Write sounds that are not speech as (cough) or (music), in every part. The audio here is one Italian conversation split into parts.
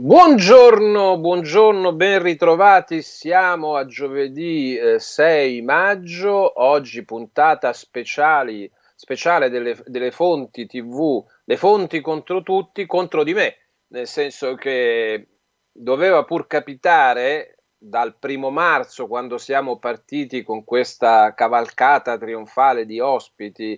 Buongiorno, buongiorno, ben ritrovati. Siamo a giovedì 6 eh, maggio, oggi puntata speciali, speciale delle, delle, fonti TV, le fonti contro tutti, contro di me, nel senso che doveva pur capitare dal primo marzo, quando siamo partiti con questa cavalcata trionfale di ospiti,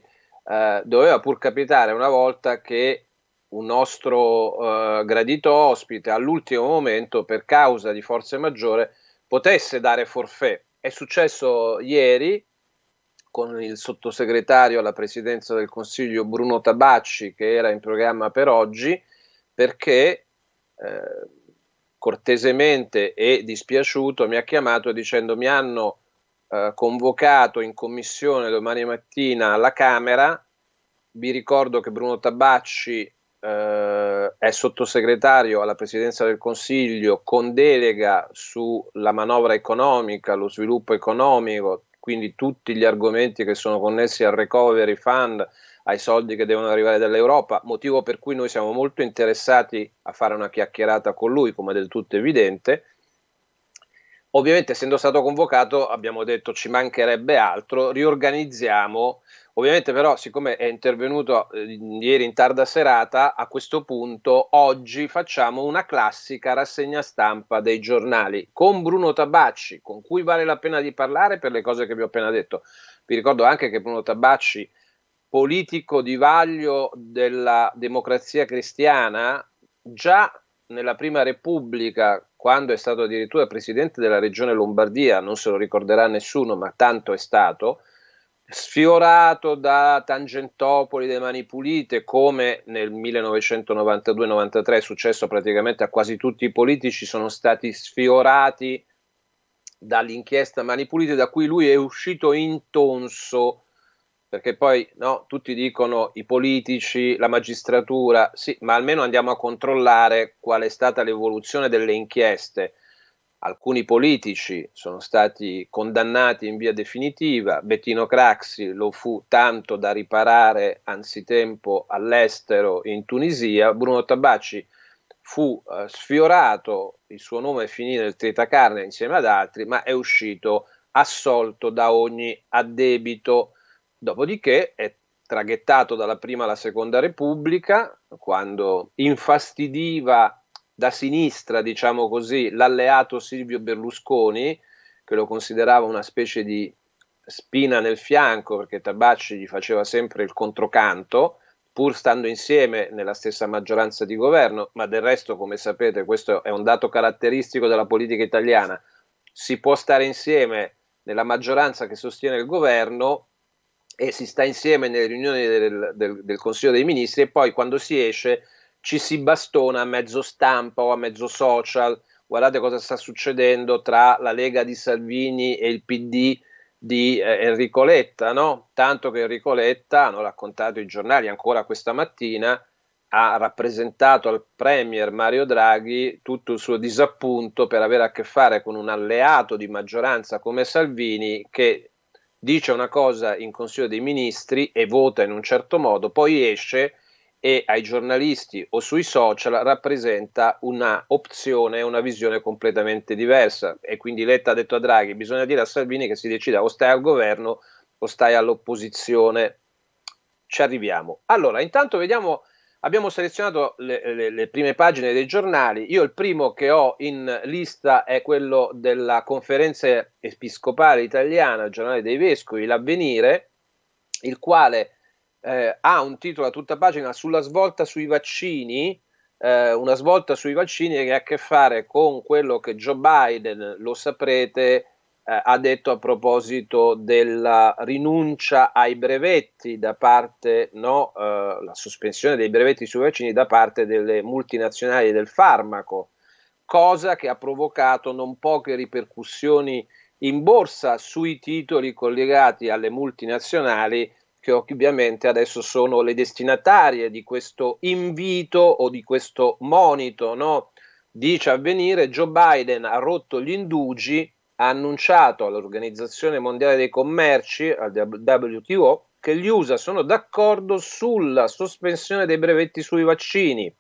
eh, doveva pur capitare una volta che un nostro eh, gradito ospite all'ultimo momento per causa di forza maggiore potesse dare forfè. È successo ieri con il sottosegretario alla presidenza del Consiglio Bruno Tabacci che era in programma per oggi perché eh, cortesemente e dispiaciuto mi ha chiamato dicendo mi hanno eh, convocato in commissione domani mattina alla Camera vi ricordo che Bruno Tabacci eh, è sottosegretario alla presidenza del Consiglio con delega sulla manovra economica, lo sviluppo economico, quindi tutti gli argomenti che sono connessi al recovery fund, ai soldi che devono arrivare dall'Europa, motivo per cui noi siamo molto interessati a fare una chiacchierata con lui, come del tutto evidente. Ovviamente essendo stato convocato abbiamo detto ci mancherebbe altro, riorganizziamo Ovviamente però, siccome è intervenuto eh, ieri in tarda serata, a questo punto oggi facciamo una classica rassegna stampa dei giornali con Bruno Tabacci, con cui vale la pena di parlare per le cose che vi ho appena detto. Vi ricordo anche che Bruno Tabacci, politico di vaglio della democrazia cristiana, già nella prima Repubblica, quando è stato addirittura presidente della regione Lombardia, non se lo ricorderà nessuno, ma tanto è stato, sfiorato da Tangentopoli delle Mani Pulite, come nel 1992-93 è successo praticamente a quasi tutti i politici, sono stati sfiorati dall'inchiesta Mani Pulite, da cui lui è uscito intonso, perché poi no, tutti dicono i politici, la magistratura, sì, ma almeno andiamo a controllare qual è stata l'evoluzione delle inchieste alcuni politici sono stati condannati in via definitiva, Bettino Craxi lo fu tanto da riparare anzitempo all'estero in Tunisia, Bruno Tabacci fu eh, sfiorato, il suo nome finì nel tritacarne insieme ad altri, ma è uscito assolto da ogni addebito. Dopodiché è traghettato dalla prima alla seconda repubblica, quando infastidiva da sinistra, diciamo così, l'alleato Silvio Berlusconi, che lo considerava una specie di spina nel fianco perché Tabacci gli faceva sempre il controcanto, pur stando insieme nella stessa maggioranza di governo, ma del resto, come sapete, questo è un dato caratteristico della politica italiana. Si può stare insieme nella maggioranza che sostiene il governo e si sta insieme nelle riunioni del, del, del Consiglio dei Ministri e poi quando si esce ci si bastona a mezzo stampa o a mezzo social. Guardate cosa sta succedendo tra la Lega di Salvini e il PD di eh, Enrico Letta, no? Tanto che Enrico Letta, hanno raccontato i giornali ancora questa mattina, ha rappresentato al Premier Mario Draghi tutto il suo disappunto per avere a che fare con un alleato di maggioranza come Salvini che dice una cosa in Consiglio dei Ministri e vota in un certo modo, poi esce e ai giornalisti o sui social rappresenta una opzione, una visione completamente diversa. E quindi Letta ha detto a Draghi: bisogna dire a Salvini che si decida o stai al governo o stai all'opposizione. Ci arriviamo. Allora, intanto vediamo. Abbiamo selezionato le, le, le prime pagine dei giornali. Io il primo che ho in lista è quello della conferenza episcopale italiana, il giornale dei vescovi, l'avvenire, il quale eh, ha un titolo a tutta pagina sulla svolta sui vaccini, eh, una svolta sui vaccini che ha a che fare con quello che Joe Biden, lo saprete, eh, ha detto a proposito della rinuncia ai brevetti da parte, no, eh, la sospensione dei brevetti sui vaccini da parte delle multinazionali del farmaco, cosa che ha provocato non poche ripercussioni in borsa sui titoli collegati alle multinazionali che ovviamente adesso sono le destinatarie di questo invito o di questo monito, no? Dice avvenire, Joe Biden ha rotto gli indugi, ha annunciato all'Organizzazione Mondiale dei Commerci, al WTO, che gli USA sono d'accordo sulla sospensione dei brevetti sui vaccini.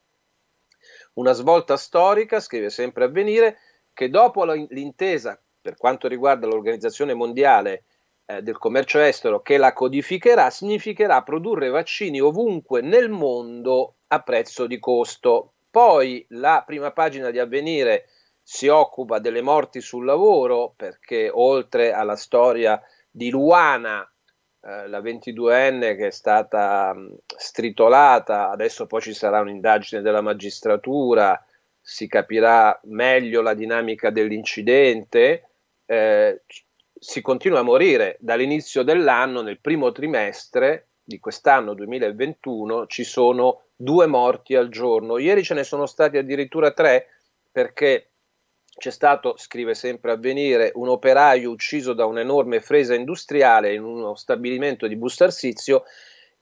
Una svolta storica, scrive sempre avvenire, che dopo l'intesa per quanto riguarda l'Organizzazione Mondiale eh, del commercio estero che la codificherà significherà produrre vaccini ovunque nel mondo a prezzo di costo. Poi la prima pagina di avvenire si occupa delle morti sul lavoro perché oltre alla storia di Luana, eh, la 22enne che è stata mh, mm, stritolata, adesso poi ci sarà un'indagine della magistratura, si capirà meglio la dinamica dell'incidente, eh, si continua a morire. Dall'inizio dell'anno, nel primo trimestre di quest'anno 2021, ci sono due morti al giorno. Ieri ce ne sono stati addirittura tre perché c'è stato, scrive sempre Avvenire, un operaio ucciso da un'enorme fresa industriale in uno stabilimento di Bustarsizio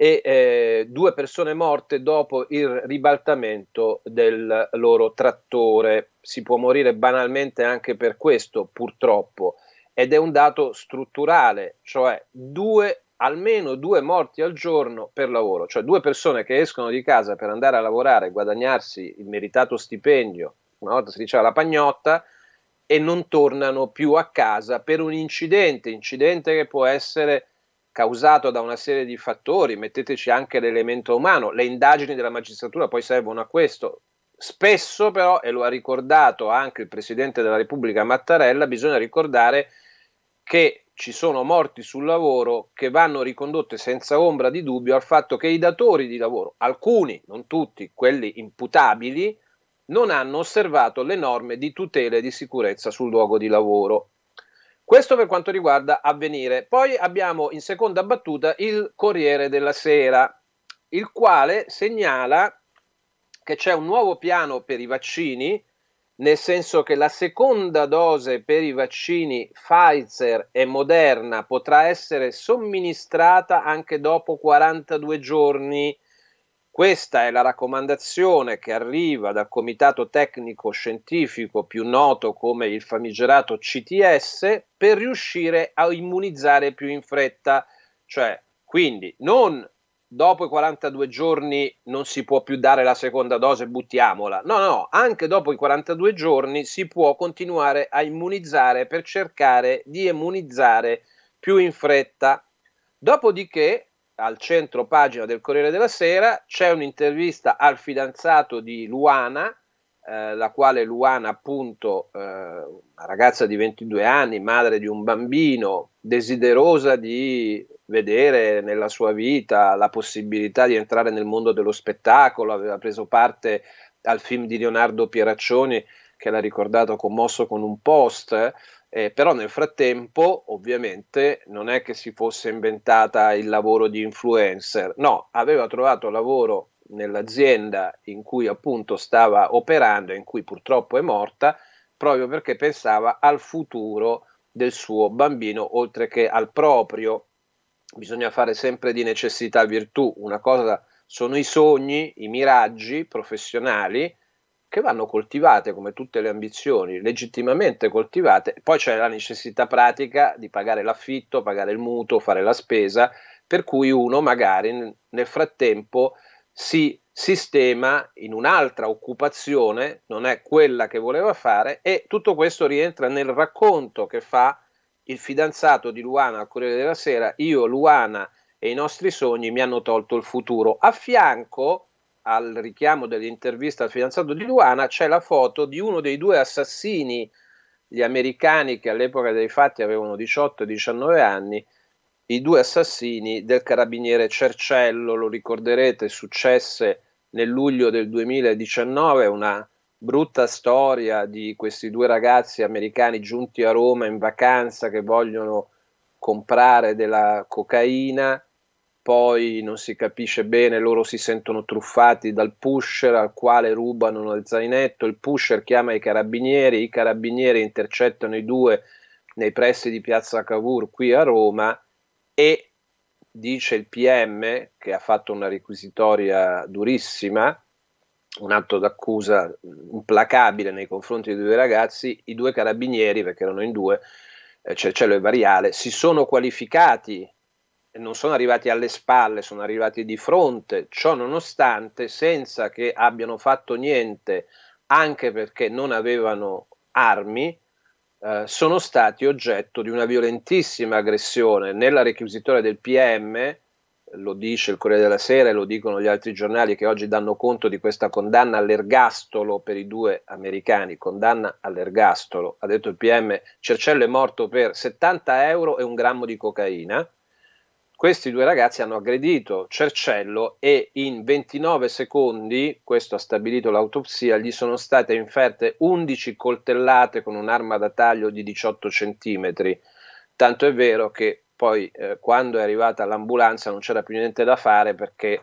e eh, due persone morte dopo il ribaltamento del loro trattore. Si può morire banalmente anche per questo, purtroppo ed è un dato strutturale, cioè due, almeno due morti al giorno per lavoro, cioè due persone che escono di casa per andare a lavorare guadagnarsi il meritato stipendio, una volta si diceva la pagnotta, e non tornano più a casa per un incidente, incidente che può essere causato da una serie di fattori, metteteci anche l'elemento umano, le indagini della magistratura poi servono a questo. Spesso però, e lo ha ricordato anche il Presidente della Repubblica Mattarella, bisogna ricordare che ci sono morti sul lavoro che vanno ricondotte senza ombra di dubbio al fatto che i datori di lavoro, alcuni, non tutti, quelli imputabili, non hanno osservato le norme di tutela e di sicurezza sul luogo di lavoro. Questo per quanto riguarda avvenire. Poi abbiamo in seconda battuta il Corriere della Sera, il quale segnala che c'è un nuovo piano per i vaccini nel senso che la seconda dose per i vaccini Pfizer e Moderna potrà essere somministrata anche dopo 42 giorni. Questa è la raccomandazione che arriva dal Comitato Tecnico Scientifico, più noto come il famigerato CTS, per riuscire a immunizzare più in fretta, cioè quindi non dopo i 42 giorni non si può più dare la seconda dose, buttiamola. No, no, anche dopo i 42 giorni si può continuare a immunizzare per cercare di immunizzare più in fretta. Dopodiché, al centro pagina del Corriere della Sera, c'è un'intervista al fidanzato di Luana, eh, la quale Luana appunto, eh, una ragazza di 22 anni, madre di un bambino, desiderosa di vedere nella sua vita la possibilità di entrare nel mondo dello spettacolo, aveva preso parte al film di Leonardo Pieraccioni che l'ha ricordato commosso con un post, eh, però nel frattempo ovviamente non è che si fosse inventata il lavoro di influencer, no, aveva trovato lavoro nell'azienda in cui appunto stava operando e in cui purtroppo è morta, proprio perché pensava al futuro del suo bambino, oltre che al proprio bisogna fare sempre di necessità virtù. Una cosa sono i sogni, i miraggi professionali che vanno coltivate come tutte le ambizioni, legittimamente coltivate. Poi c'è la necessità pratica di pagare l'affitto, pagare il mutuo, fare la spesa, per cui uno magari nel frattempo si sistema in un'altra occupazione, non è quella che voleva fare, e tutto questo rientra nel racconto che fa il fidanzato di Luana al Corriere della Sera, io, Luana e i nostri sogni mi hanno tolto il futuro. A fianco al richiamo dell'intervista al fidanzato di Luana c'è la foto di uno dei due assassini, gli americani che all'epoca dei fatti avevano 18 e 19 anni, i due assassini del carabiniere Cercello, lo ricorderete, successe nel luglio del 2019 una brutta storia di questi due ragazzi americani giunti a Roma in vacanza che vogliono comprare della cocaina, poi non si capisce bene, loro si sentono truffati dal pusher al quale rubano il zainetto, il pusher chiama i carabinieri, i carabinieri intercettano i due nei pressi di Piazza Cavour qui a Roma e dice il PM che ha fatto una requisitoria durissima, un atto d'accusa implacabile nei confronti dei due ragazzi, i due carabinieri, perché erano in due, eh, Cercello cioè e Variale, si sono qualificati e non sono arrivati alle spalle, sono arrivati di fronte, ciò nonostante senza che abbiano fatto niente, anche perché non avevano armi, eh, sono stati oggetto di una violentissima aggressione nella requisitoria del PM lo dice il Corriere della Sera e lo dicono gli altri giornali che oggi danno conto di questa condanna all'ergastolo per i due americani, condanna all'ergastolo, ha detto il PM, Cercello è morto per 70 euro e un grammo di cocaina, questi due ragazzi hanno aggredito Cercello e in 29 secondi, questo ha stabilito l'autopsia, gli sono state inferte 11 coltellate con un'arma da taglio di 18 cm, tanto è vero che poi eh, quando è arrivata l'ambulanza non c'era più niente da fare perché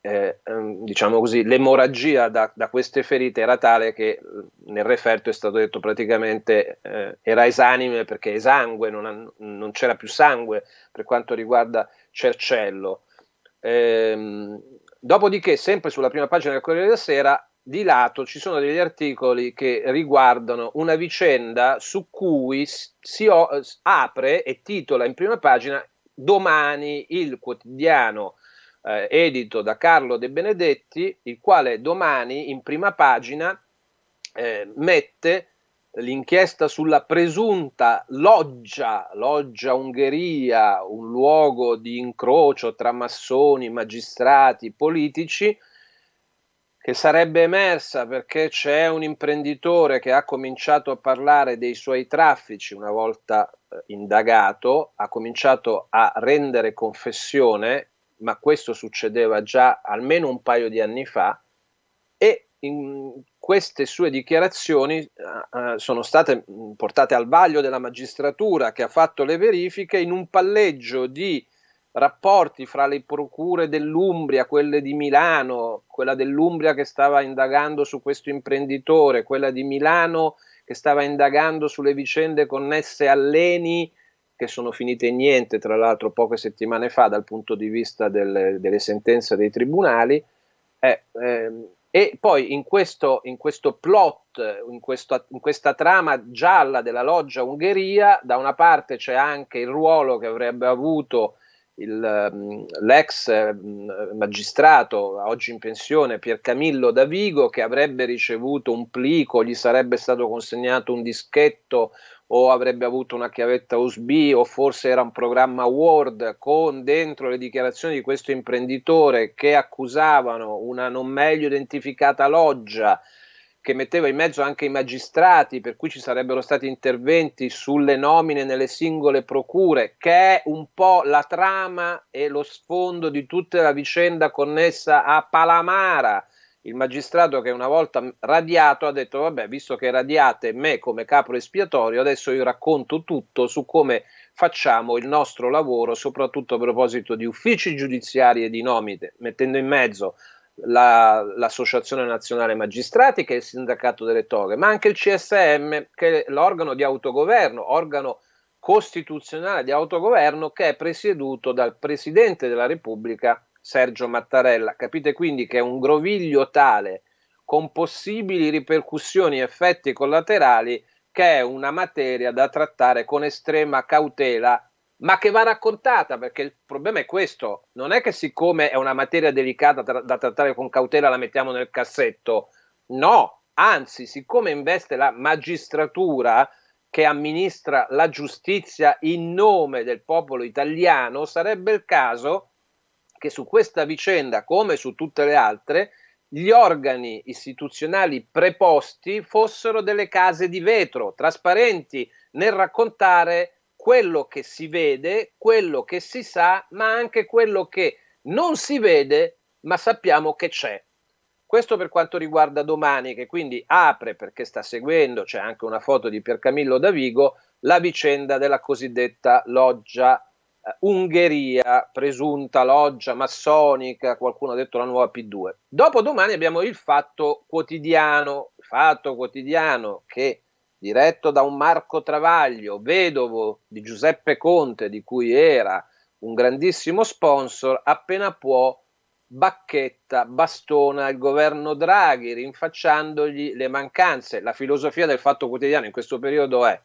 eh, ehm, diciamo così, l'emorragia da, da, queste ferite era tale che nel referto è stato detto praticamente eh, era esanime perché esangue, non, ha, non, c'era più sangue per quanto riguarda Cercello. Ehm, dopodiché, sempre sulla prima pagina del Corriere della Sera, di lato ci sono degli articoli che riguardano una vicenda su cui si apre e titola in prima pagina domani il quotidiano eh, edito da Carlo De Benedetti, il quale domani in prima pagina eh, mette l'inchiesta sulla presunta loggia, loggia Ungheria, un luogo di incrocio tra massoni, magistrati, politici, che sarebbe emersa perché c'è un imprenditore che ha cominciato a parlare dei suoi traffici una volta eh, indagato, ha cominciato a rendere confessione, ma questo succedeva già almeno un paio di anni fa, e in queste sue dichiarazioni eh, eh sono state portate al vaglio della magistratura che ha fatto le verifiche in un palleggio di rapporti fra le procure dell'Umbria, quelle di Milano, quella dell'Umbria che stava indagando su questo imprenditore, quella di Milano che stava indagando sulle vicende connesse all'ENI, che sono finite in niente, tra l'altro poche settimane fa dal punto di vista del, delle sentenze dei tribunali. Eh, ehm, e poi in questo, in questo plot, in, questo, in, questa trama gialla della loggia Ungheria, da una parte c'è anche il ruolo che avrebbe avuto il, ehm, l'ex ehm, magistrato, oggi in pensione, Pier Camillo Davigo, che avrebbe ricevuto un plico, gli sarebbe stato consegnato un dischetto o avrebbe avuto una chiavetta USB o forse era un programma Word con dentro le dichiarazioni di questo imprenditore che accusavano una non meglio identificata loggia che metteva in mezzo anche i magistrati, per cui ci sarebbero stati interventi sulle nomine nelle singole procure, che è un po' la trama e lo sfondo di tutta la vicenda connessa a Palamara. Il magistrato che una volta radiato ha detto, vabbè, visto che radiate me come capro espiatorio, adesso io racconto tutto su come facciamo il nostro lavoro, soprattutto a proposito di uffici giudiziari e di nomine, mettendo in mezzo la, l'Associazione Nazionale Magistrati, che è il sindacato delle toghe, ma anche il CSM, che è l'organo di autogoverno, organo costituzionale di autogoverno che è presieduto dal Presidente della Repubblica Sergio Mattarella. Capite quindi che è un groviglio tale, con possibili ripercussioni e effetti collaterali, che è una materia da trattare con estrema cautela ma che va raccontata perché il problema è questo, non è che siccome è una materia delicata tra- da trattare con cautela la mettiamo nel cassetto, no, anzi siccome investe la magistratura che amministra la giustizia in nome del popolo italiano, sarebbe il caso che su questa vicenda, come su tutte le altre, gli organi istituzionali preposti fossero delle case di vetro, trasparenti nel raccontare quello che si vede, quello che si sa, ma anche quello che non si vede, ma sappiamo che c'è. Questo per quanto riguarda domani, che quindi apre perché sta seguendo, c'è anche una foto di Piercamillo Davigo, la vicenda della cosiddetta loggia eh, Ungheria, presunta loggia massonica, qualcuno ha detto la nuova P2. Dopodomani abbiamo il fatto quotidiano, il fatto quotidiano che diretto da un Marco Travaglio, vedovo di Giuseppe Conte, di cui era un grandissimo sponsor, appena può bacchetta, bastona il governo Draghi, rinfacciandogli le mancanze. La filosofia del fatto quotidiano in questo periodo è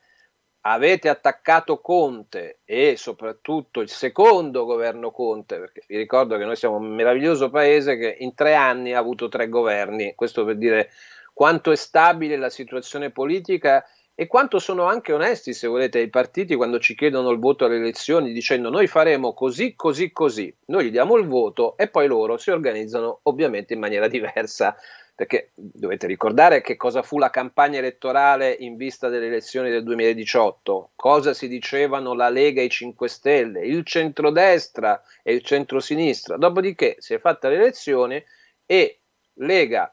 avete attaccato Conte e soprattutto il secondo governo Conte, perché vi ricordo che noi siamo un meraviglioso paese che in tre anni ha avuto tre governi, questo per dire quanto è stabile la situazione politica e quanto sono anche onesti, se volete, i partiti quando ci chiedono il voto alle elezioni dicendo noi faremo così, così, così, noi gli diamo il voto e poi loro si organizzano ovviamente in maniera (laughs) diversa, perché dovete ricordare che cosa fu la campagna elettorale in vista delle elezioni del 2018, cosa si dicevano la Lega e i 5 Stelle, il centrodestra e il centrosinistra, dopodiché si è fatta l'elezione e Lega,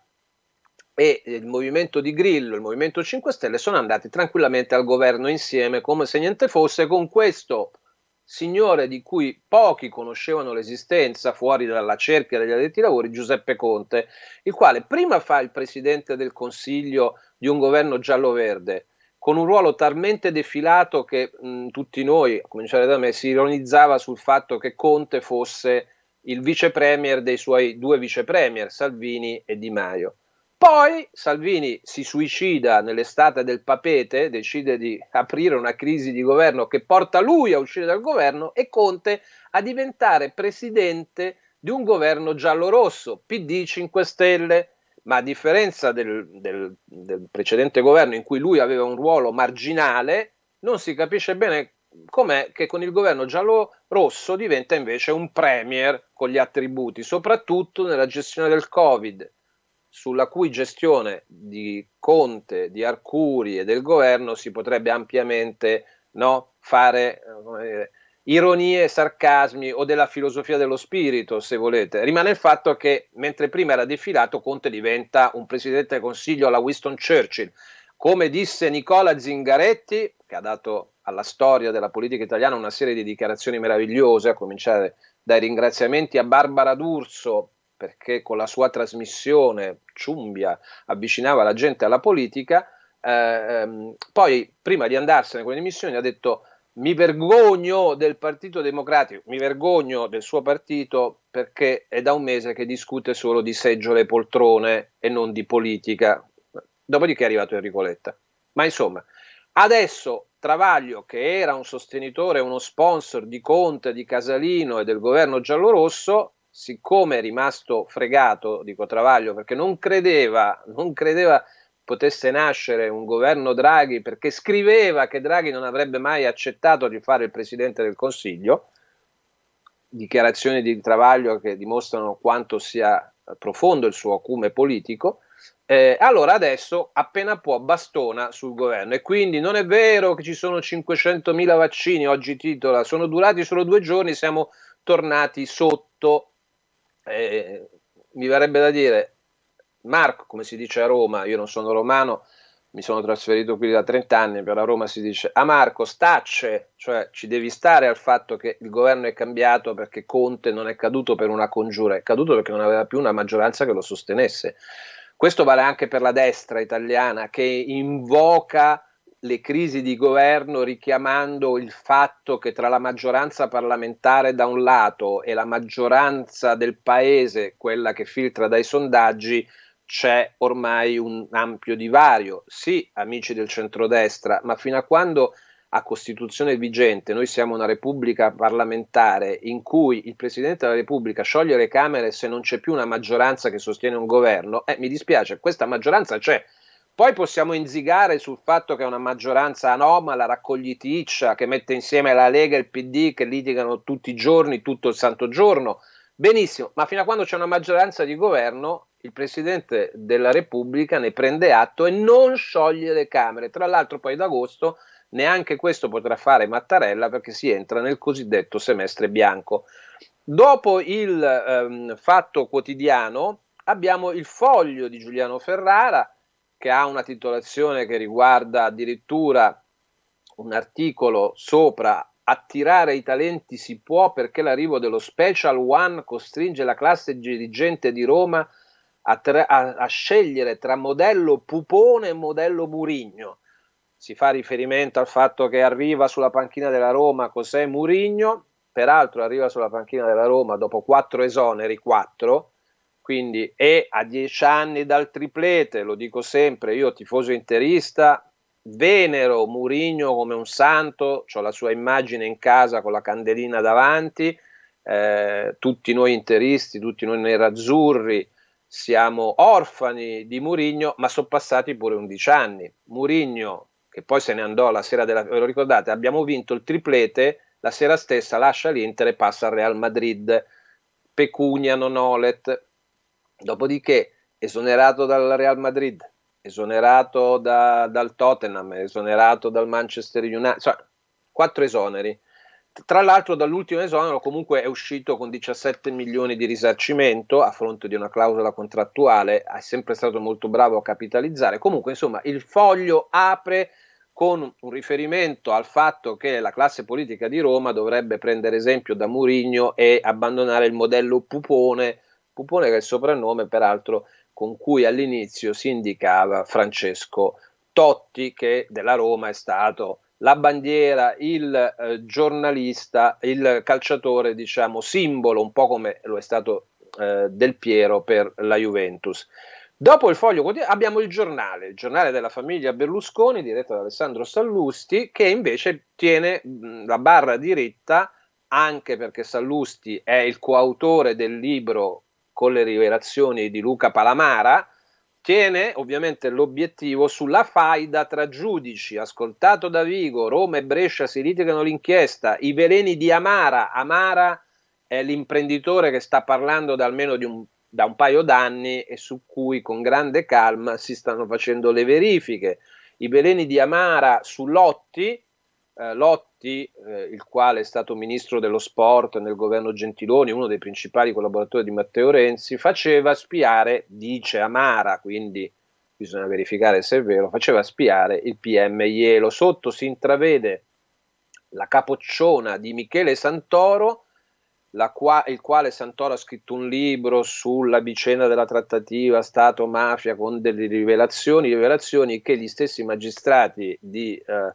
e eh, il movimento di Grillo, il movimento 5 Stelle sono andati tranquillamente al governo insieme come se niente fosse con questo signore di cui pochi conoscevano l'esistenza fuori dalla cerchia degli addetti lavori, Giuseppe Conte, il quale prima fa il presidente del Consiglio di un governo giallo-verde, con un ruolo talmente defilato che mh, mm, tutti noi, a cominciare da me, si ironizzava sul fatto che Conte fosse il vice premier dei suoi due vice premier, Salvini e Di Maio. Poi Salvini si suicida nell'estate del papete, decide di aprire una crisi di governo che porta lui a uscire dal governo e Conte a diventare presidente di un governo giallorosso, PD 5 Stelle. Ma a differenza del, del, del precedente governo in cui lui aveva un ruolo marginale, non si capisce bene com'è che con il governo giallorosso diventa invece un premier con gli attributi, soprattutto nella gestione del Covid sulla cui gestione di Conte, di Arcuri e del governo si potrebbe ampiamente no, fare eh, ironie, sarcasmi o della filosofia dello spirito, se volete. Rimane il fatto che mentre prima era defilato, Conte diventa un presidente del Consiglio alla Winston Churchill. Come disse Nicola Zingaretti, che ha dato alla storia della politica italiana una serie di dichiarazioni meravigliose, a cominciare dai ringraziamenti a Barbara D'Urso perché con la sua trasmissione Ciumbia avvicinava la gente alla politica, eh, ehm, poi prima di andarsene con le dimissioni ha detto mi vergogno del Partito Democratico, mi vergogno del suo partito perché è da un mese che discute solo di seggiole e poltrone e non di politica. Dopodiché è arrivato Enrico Letta. Ma insomma, adesso Travaglio, che era un sostenitore, uno sponsor di Conte, di Casalino e del governo giallorosso, siccome è rimasto fregato, dico Travaglio, perché non credeva, non credeva potesse nascere un governo Draghi, perché scriveva che Draghi non avrebbe mai accettato di fare il Presidente del Consiglio, dichiarazioni di Travaglio che dimostrano quanto sia profondo il suo acume politico, eh, allora adesso appena può bastona sul governo. E quindi non è vero che ci sono 500.000 vaccini, oggi titola, sono durati solo due giorni, siamo tornati sotto eh, mi verrebbe da dire, Marco, come si dice a Roma, io non sono romano, mi sono trasferito qui da 30 anni, però a Roma si dice a ah, Marco stacce, cioè ci devi stare al fatto che il governo è cambiato perché Conte non è caduto per una congiura, è caduto perché non aveva più una maggioranza che lo sostenesse. Questo vale anche per la destra italiana che invoca le crisi di governo richiamando il fatto che tra la maggioranza parlamentare da un lato e la maggioranza del paese, quella che filtra dai sondaggi, c'è ormai un ampio divario. Sì, amici del centrodestra, ma fino a quando a Costituzione vigente noi siamo una Repubblica parlamentare in cui il Presidente della Repubblica scioglie le Camere se non c'è più una maggioranza che sostiene un governo, eh, mi dispiace, questa maggioranza c'è poi possiamo inzigare sul fatto che è una maggioranza anomala, raccogliticcia, che mette insieme la Lega e il PD, che litigano tutti i giorni, tutto il santo giorno. Benissimo, ma fino a quando c'è una maggioranza di governo, il Presidente della Repubblica ne prende atto e non scioglie le Camere. Tra l'altro poi ad agosto neanche questo potrà fare Mattarella perché si entra nel cosiddetto semestre bianco. Dopo il ehm, fatto quotidiano abbiamo il foglio di Giuliano Ferrara che ha una titolazione che riguarda addirittura un articolo sopra attirare i talenti si può perché l'arrivo dello Special One costringe la classe dirigente di Roma a, tra- a-, a scegliere tra modello Pupone e modello Murigno. Si fa riferimento al fatto che arriva sulla panchina della Roma cos'è Murigno, peraltro arriva sulla panchina della Roma dopo quattro esoneri, quattro, quindi è a dieci anni dal triplete, lo dico sempre, io tifoso interista, venero Murigno come un santo, ho la sua immagine in casa con la candelina davanti, eh, tutti noi interisti, tutti noi nerazzurri, siamo orfani di Murigno, ma sono passati pure undici anni. Murigno, che poi se ne andò la sera della... ve lo ricordate, abbiamo vinto il triplete, la sera stessa lascia l'Inter e passa al Real Madrid. Pecunia non olet, Dopodiché esonerato dal Real Madrid, esonerato da, dal Tottenham, esonerato dal Manchester United, cioè, quattro esoneri. Tra l'altro dall'ultimo esonero comunque è uscito con 17 milioni di risarcimento a fronte di una clausola contrattuale, è sempre stato molto bravo a capitalizzare. Comunque insomma il foglio apre con un riferimento al fatto che la classe politica di Roma dovrebbe prendere esempio da Murigno e abbandonare il modello pupone Pupone era il soprannome, peraltro, con cui all'inizio si indicava Francesco Totti, che della Roma è stato la bandiera, il eh, giornalista, il calciatore, diciamo, simbolo, un po' come lo è stato eh, Del Piero per la Juventus. Dopo il foglio quotidiano abbiamo il giornale, il giornale della famiglia Berlusconi, diretto da Alessandro Sallusti, che invece tiene mm, la barra diritta anche perché Sallusti è il coautore del libro con le rivelazioni di Luca Palamara, tiene ovviamente l'obiettivo sulla faida tra giudici, ascoltato da Vigo, Roma e Brescia si litigano l'inchiesta, i veleni di Amara, Amara è l'imprenditore che sta parlando da almeno un, da un paio d'anni e su cui con grande calma si stanno facendo le verifiche, i veleni di Amara su Lotti, eh, Lotti, eh, il quale è stato ministro dello sport nel governo Gentiloni, uno dei principali collaboratori di Matteo Renzi, faceva spiare, dice Amara, quindi bisogna verificare se è vero, faceva spiare il PM Ielo. Sotto si intravede la capocciona di Michele Santoro, qua, il quale Santoro ha scritto un libro sulla vicenda della trattativa Stato-mafia con delle rivelazioni, rivelazioni che gli stessi magistrati di eh,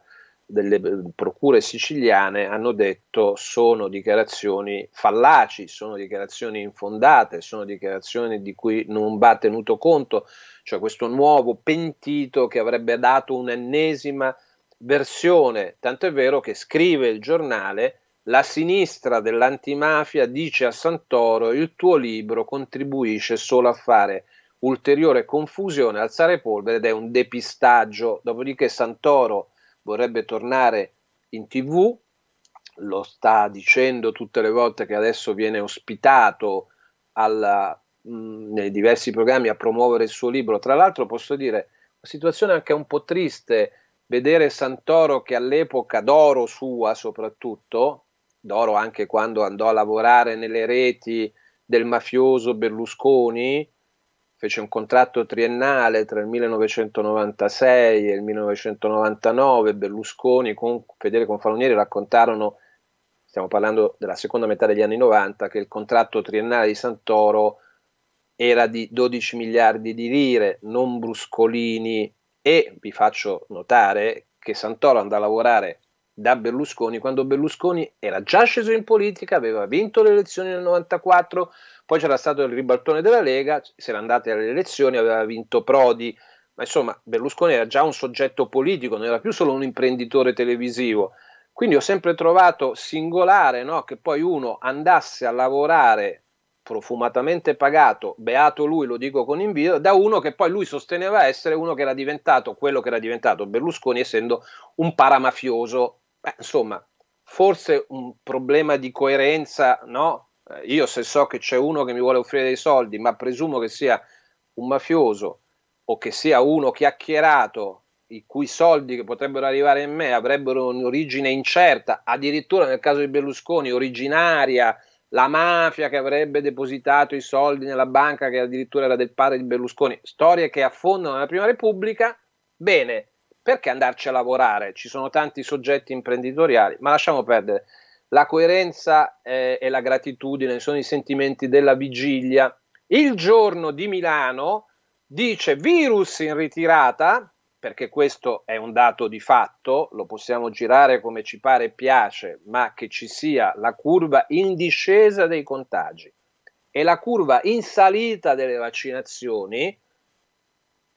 delle eh, procure siciliane hanno detto sono dichiarazioni fallaci, sono dichiarazioni infondate, sono dichiarazioni di cui non va tenuto conto, cioè questo nuovo pentito che avrebbe dato un'ennesima versione, tanto è vero che scrive il giornale la sinistra dell'antimafia dice a Santoro il tuo libro contribuisce solo a fare ulteriore confusione, alzare polvere ed è un depistaggio, dopodiché Santoro vorrebbe tornare in tv, lo sta dicendo tutte le volte che adesso viene ospitato alla, mh, mm, nei diversi programmi a promuovere il suo libro. Tra l'altro posso dire, la situazione è anche un po' triste, vedere Santoro che all'epoca d'oro sua soprattutto, d'oro anche quando andò a lavorare nelle reti del mafioso Berlusconi, fece un contratto triennale tra il 1996 e il 1999, Berlusconi con Fedele Confalonieri raccontarono, stiamo parlando della seconda metà degli anni 90, che il contratto triennale di Santoro era di 12 miliardi di lire, non bruscolini e vi faccio notare che Santoro andò a lavorare da Berlusconi quando Berlusconi era già sceso in politica, aveva vinto le elezioni nel 94, poi c'era stato il ribaltone della Lega, si era andate alle elezioni, aveva vinto Prodi, ma insomma Berlusconi era già un soggetto politico, non era più solo un imprenditore televisivo. Quindi ho sempre trovato singolare no, che poi uno andasse a lavorare profumatamente pagato, beato lui, lo dico con invito, da uno che poi lui sosteneva essere uno che era diventato quello che era diventato Berlusconi, essendo un paramafioso. Beh, insomma, forse un problema di coerenza no, eh, io se so che c'è uno che mi vuole offrire dei soldi, ma presumo che sia un mafioso o che sia uno chiacchierato, i cui soldi che potrebbero arrivare in me avrebbero un'origine incerta, addirittura nel caso di Berlusconi originaria, la mafia che avrebbe depositato i soldi nella banca che addirittura era del padre di Berlusconi, storie che affondano nella Prima Repubblica, bene, perché andarci a lavorare? Ci sono tanti soggetti imprenditoriali, ma lasciamo perdere la coerenza eh, e la gratitudine sono i sentimenti della vigilia. Il giorno di Milano dice virus in ritirata, perché questo è un dato di fatto, lo possiamo girare come ci pare e piace, ma che ci sia la curva in discesa dei contagi e la curva in salita delle vaccinazioni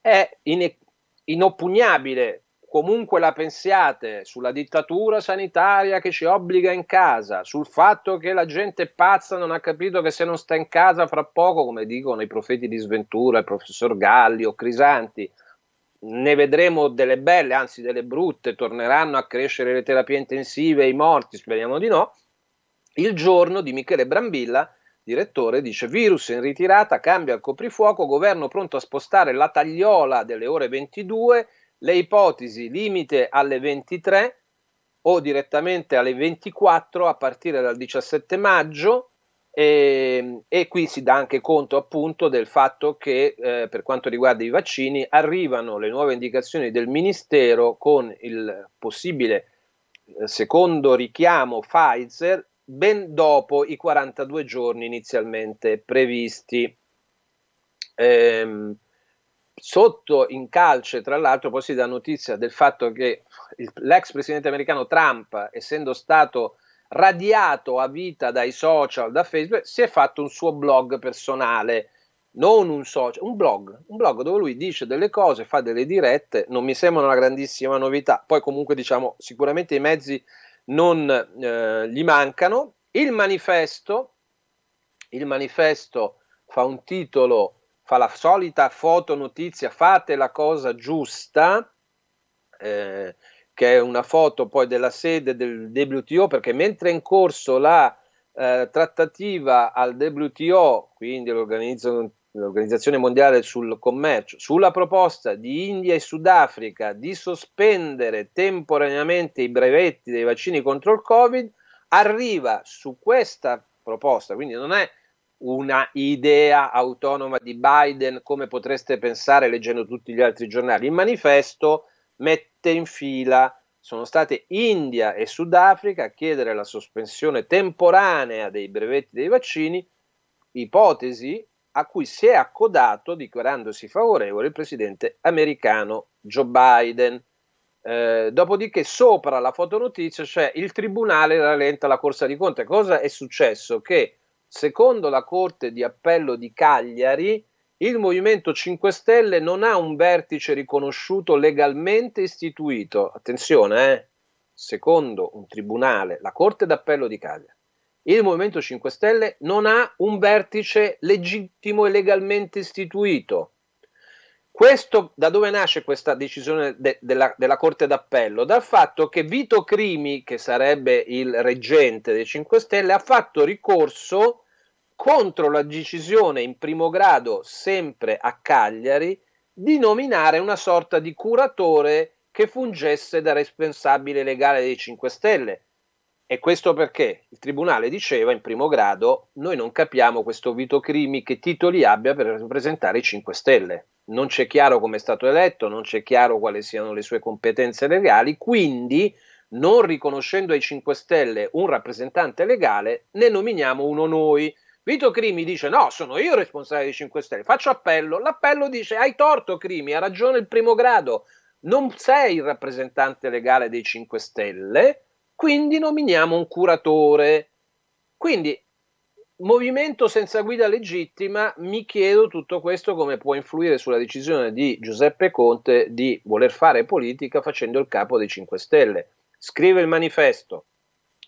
è in- inoppugnabile comunque la pensiate sulla dittatura sanitaria che ci obbliga in casa, sul fatto che la gente pazza non ha capito che se non sta in casa fra poco, come dicono i profeti di sventura, il professor Galli o Crisanti, ne vedremo delle belle, anzi delle brutte, torneranno a crescere le terapie intensive, e i morti, speriamo di no. Il giorno di Michele Brambilla, direttore, dice virus in ritirata, cambia il coprifuoco, governo pronto a spostare la tagliola delle ore 22 le ipotesi limite alle 23 o direttamente alle 24 a partire dal 17 maggio e, ehm, e qui si dà anche conto appunto del fatto che eh, per quanto riguarda i vaccini arrivano le nuove indicazioni del Ministero con il possibile eh, secondo richiamo Pfizer ben dopo i 42 giorni inizialmente previsti. Ehm, sotto in calce, tra l'altro, poi si dà notizia del fatto che il, l'ex presidente americano Trump, essendo stato radiato a vita dai social, da Facebook, si è fatto un suo blog personale, non un social, un blog, un blog dove lui dice delle cose, fa delle dirette, non mi sembra una grandissima novità, poi comunque diciamo sicuramente i mezzi non eh, gli mancano. Il manifesto, il manifesto fa un titolo fa la solita foto notizia, fate la cosa giusta, eh, che è una foto poi della sede del WTO, perché mentre è in corso la eh, trattativa al WTO, quindi l'Organizzazione Mondiale sul Commercio, sulla proposta di India e Sudafrica di sospendere temporaneamente i brevetti dei vaccini contro il Covid, arriva su questa proposta, quindi non è una idea autonoma di Biden, come potreste pensare leggendo tutti gli altri giornali. Il manifesto mette in fila, sono state India e Sudafrica a chiedere la sospensione temporanea dei brevetti dei vaccini, ipotesi a cui si è accodato dichiarandosi favorevole il presidente americano Joe Biden. Eh, dopodiché sopra la fotonotizia c'è cioè il tribunale rallenta la corsa di Conte. Cosa è successo? Che Secondo la Corte di Appello di Cagliari, il Movimento 5 Stelle non ha un vertice riconosciuto legalmente istituito. Attenzione, eh? secondo un tribunale, la Corte d'Appello di Cagliari, il Movimento 5 Stelle non ha un vertice legittimo e legalmente istituito. Questo, da dove nasce questa decisione de, della, della, Corte d'Appello? Dal fatto che Vito Crimi, che sarebbe il reggente dei 5 Stelle, ha fatto ricorso contro la decisione in primo grado, sempre a Cagliari, di nominare una sorta di curatore che fungesse da responsabile legale dei 5 Stelle. E questo perché il Tribunale diceva in primo grado, noi non capiamo questo Vito Crimi che titoli abbia per rappresentare i 5 Stelle. Non c'è chiaro come è stato eletto, non c'è chiaro quali siano le sue competenze legali, quindi non riconoscendo ai 5 Stelle un rappresentante legale, ne nominiamo uno noi Vito Crimi dice no, sono io il responsabile dei 5 Stelle, faccio appello. L'appello dice hai torto Crimi, ha ragione il primo grado, non sei il rappresentante legale dei 5 Stelle, quindi nominiamo un curatore. Quindi movimento senza guida legittima, mi chiedo tutto questo come può influire sulla decisione di Giuseppe Conte di voler fare politica facendo il capo dei 5 Stelle. Scrive il manifesto,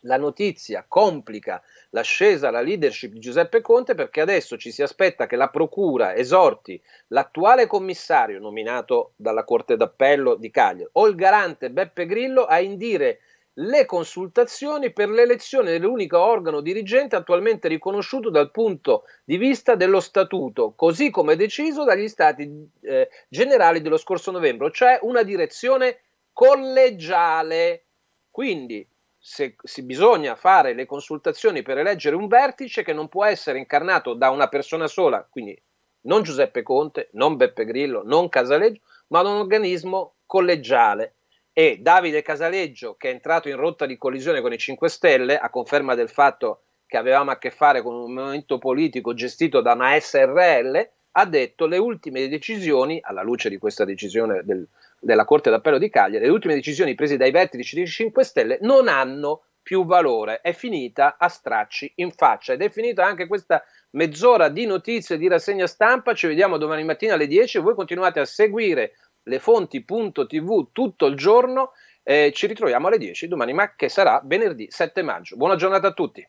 la notizia complica l'ascesa alla leadership di Giuseppe Conte perché adesso ci si aspetta che la Procura esorti l'attuale commissario nominato dalla Corte d'Appello di Cagliari o il garante Beppe Grillo a indire le consultazioni per l'elezione dell'unico organo dirigente attualmente riconosciuto dal punto di vista dello statuto, così come deciso dagli stati eh, generali dello scorso novembre, cioè una direzione collegiale. Quindi se si bisogna fare le consultazioni per eleggere un vertice che non può essere incarnato da una persona sola, quindi non Giuseppe Conte, non Beppe Grillo, non Casaleggio, ma da un organismo collegiale. E Davide Casaleggio, che è entrato in rotta di collisione con i 5 Stelle, a conferma del fatto che avevamo a che fare con un movimento politico gestito da una SRL, ha detto le ultime decisioni, alla luce di questa decisione del, della Corte d'Appello di Cagliari, le ultime decisioni prese dai vertici di 5 Stelle non hanno più valore, è finita a stracci in faccia ed è finita anche questa mezz'ora di notizie di rassegna stampa, ci vediamo domani mattina alle 10 voi continuate a seguire le fonti.tv tutto il giorno, eh, ci ritroviamo alle 10 domani ma che sarà venerdì 7 maggio. Buona giornata a tutti.